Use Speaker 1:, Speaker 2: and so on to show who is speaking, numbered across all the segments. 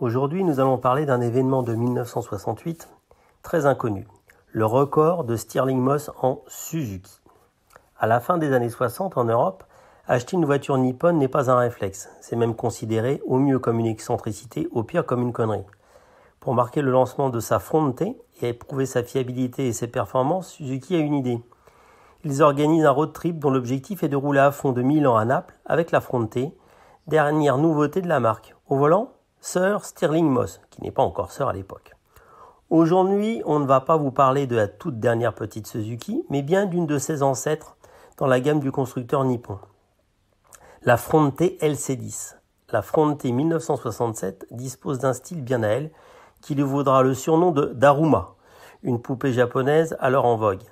Speaker 1: Aujourd'hui, nous allons parler d'un événement de 1968 très inconnu, le record de Stirling Moss en Suzuki. À la fin des années 60 en Europe, acheter une voiture nippone n'est pas un réflexe, c'est même considéré au mieux comme une excentricité, au pire comme une connerie. Pour marquer le lancement de sa Fronte et éprouver sa fiabilité et ses performances, Suzuki a une idée. Ils organisent un road trip dont l'objectif est de rouler à fond de Milan à Naples avec la Fronte, dernière nouveauté de la marque. Au volant, sœur Stirling Moss, qui n'est pas encore sœur à l'époque. Aujourd'hui, on ne va pas vous parler de la toute dernière petite Suzuki, mais bien d'une de ses ancêtres dans la gamme du constructeur nippon. La Fronte LC10. La Fronte 1967 dispose d'un style bien à elle qui lui vaudra le surnom de Daruma, une poupée japonaise alors en vogue.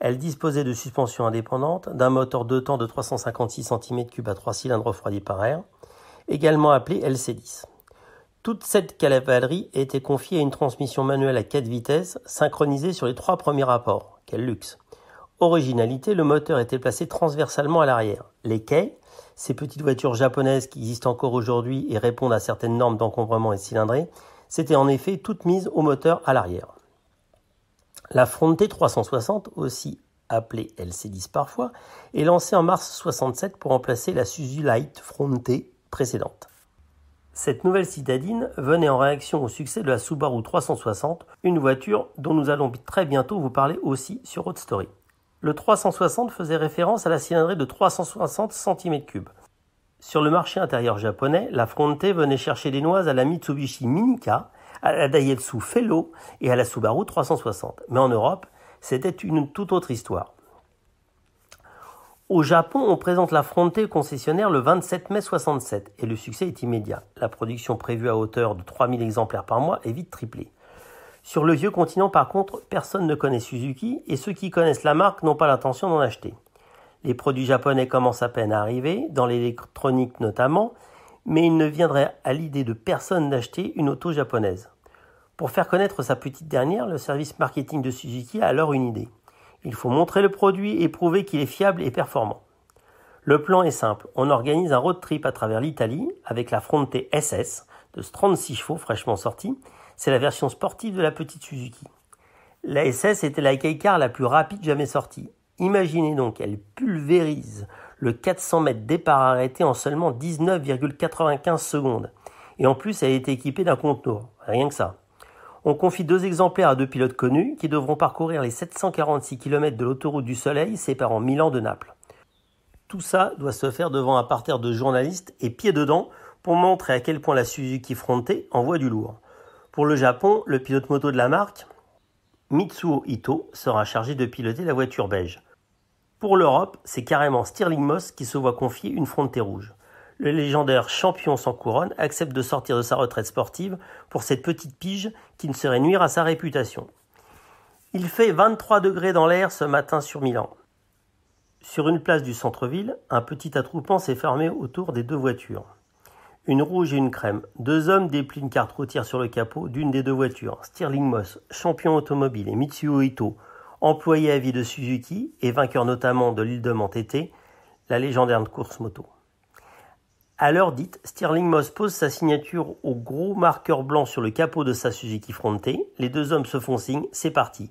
Speaker 1: Elle disposait de suspensions indépendantes, d'un moteur de temps de 356 cm3 à 3 cylindres refroidis par air, également appelé LC10. Toute cette cavalerie était confiée à une transmission manuelle à quatre vitesses, synchronisée sur les trois premiers rapports. Quel luxe Originalité, le moteur était placé transversalement à l'arrière. Les quais, ces petites voitures japonaises qui existent encore aujourd'hui et répondent à certaines normes d'encombrement et de cylindrée, c'était en effet toute mise au moteur à l'arrière. La Fronte 360, aussi appelée LC10 parfois, est lancée en mars 67 pour remplacer la Suzuki Light Fronte précédente. Cette nouvelle citadine venait en réaction au succès de la Subaru 360, une voiture dont nous allons très bientôt vous parler aussi sur Road Story. Le 360 faisait référence à la cylindrée de 360 cm3. Sur le marché intérieur japonais, la Fronte venait chercher des noises à la Mitsubishi Minica, à la Daihatsu Fellow et à la Subaru 360. Mais en Europe, c'était une toute autre histoire. Au Japon, on présente la Frontée concessionnaire le 27 mai 67 et le succès est immédiat. La production prévue à hauteur de 3000 exemplaires par mois est vite triplée. Sur le vieux continent, par contre, personne ne connaît Suzuki et ceux qui connaissent la marque n'ont pas l'intention d'en acheter. Les produits japonais commencent à peine à arriver, dans l'électronique notamment, mais il ne viendrait à l'idée de personne d'acheter une auto japonaise. Pour faire connaître sa petite dernière, le service marketing de Suzuki a alors une idée. Il faut montrer le produit et prouver qu'il est fiable et performant. Le plan est simple. On organise un road trip à travers l'Italie avec la Fronte SS de 36 chevaux fraîchement sortis. C'est la version sportive de la petite Suzuki. La SS était la K-Car la plus rapide jamais sortie. Imaginez donc, elle pulvérise le 400 mètres départ arrêté en seulement 19,95 secondes. Et en plus, elle était équipée d'un contour. Rien que ça. On confie deux exemplaires à deux pilotes connus qui devront parcourir les 746 km de l'autoroute du Soleil séparant Milan de Naples. Tout ça doit se faire devant un parterre de journalistes et pieds dedans pour montrer à quel point la Suzuki Fronte envoie du lourd. Pour le Japon, le pilote moto de la marque, Mitsuo Ito, sera chargé de piloter la voiture beige. Pour l'Europe, c'est carrément Stirling Moss qui se voit confier une Fronte rouge le légendaire champion sans couronne accepte de sortir de sa retraite sportive pour cette petite pige qui ne serait nuire à sa réputation. Il fait 23 degrés dans l'air ce matin sur Milan. Sur une place du centre-ville, un petit attroupement s'est fermé autour des deux voitures. Une rouge et une crème. Deux hommes déplient une carte routière sur le capot d'une des deux voitures. Stirling Moss, champion automobile, et Mitsuo Ito, employé à vie de Suzuki et vainqueur notamment de l'île de Mantété, la légendaire de course moto. À l'heure dite, Stirling Moss pose sa signature au gros marqueur blanc sur le capot de sa Suzuki Fronte. Les deux hommes se font signe, c'est parti.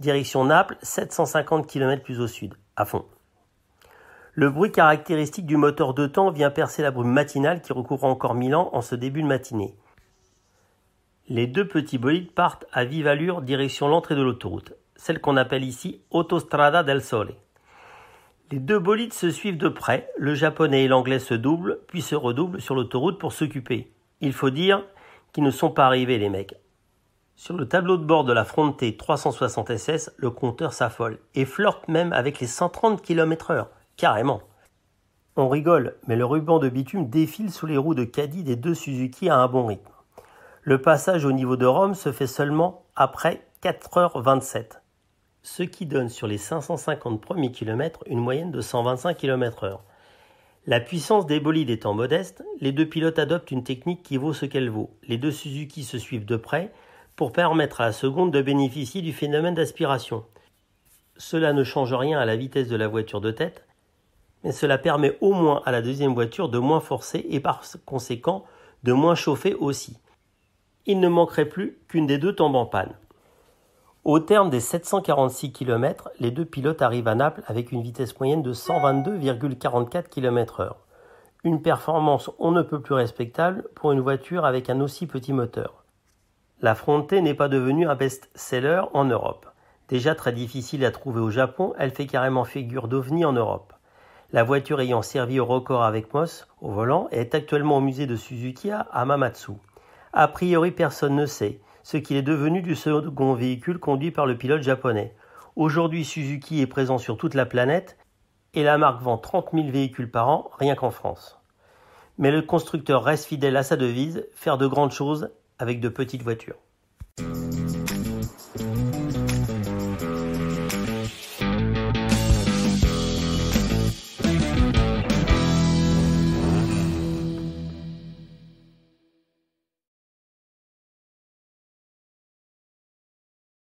Speaker 1: Direction Naples, 750 km plus au sud, à fond. Le bruit caractéristique du moteur de temps vient percer la brume matinale qui recouvre encore Milan en ce début de matinée. Les deux petits bolides partent à vive allure direction l'entrée de l'autoroute, celle qu'on appelle ici Autostrada del Sole. Les deux bolides se suivent de près, le japonais et l'anglais se doublent, puis se redoublent sur l'autoroute pour s'occuper. Il faut dire qu'ils ne sont pas arrivés les mecs. Sur le tableau de bord de la Fronte 360 SS, le compteur s'affole et flirte même avec les 130 km h carrément. On rigole, mais le ruban de bitume défile sous les roues de Caddy des deux Suzuki à un bon rythme. Le passage au niveau de Rome se fait seulement après 4h27 ce qui donne sur les 550 premiers kilomètres une moyenne de 125 km/h. La puissance des bolides étant modeste, les deux pilotes adoptent une technique qui vaut ce qu'elle vaut. Les deux Suzuki se suivent de près pour permettre à la seconde de bénéficier du phénomène d'aspiration. Cela ne change rien à la vitesse de la voiture de tête, mais cela permet au moins à la deuxième voiture de moins forcer et par conséquent de moins chauffer aussi. Il ne manquerait plus qu'une des deux tombe en panne. Au terme des 746 km, les deux pilotes arrivent à Naples avec une vitesse moyenne de 122,44 km/h. Une performance on ne peut plus respectable pour une voiture avec un aussi petit moteur. La Fronte n'est pas devenue un best-seller en Europe. Déjà très difficile à trouver au Japon, elle fait carrément figure d'ovni en Europe. La voiture ayant servi au record avec Moss au volant est actuellement au musée de Suzuki à Mamatsu. A priori, personne ne sait ce qu'il est devenu du second véhicule conduit par le pilote japonais. Aujourd'hui, Suzuki est présent sur toute la planète et la marque vend 30 000 véhicules par an rien qu'en France. Mais le constructeur reste fidèle à sa devise, faire de grandes choses avec de petites voitures.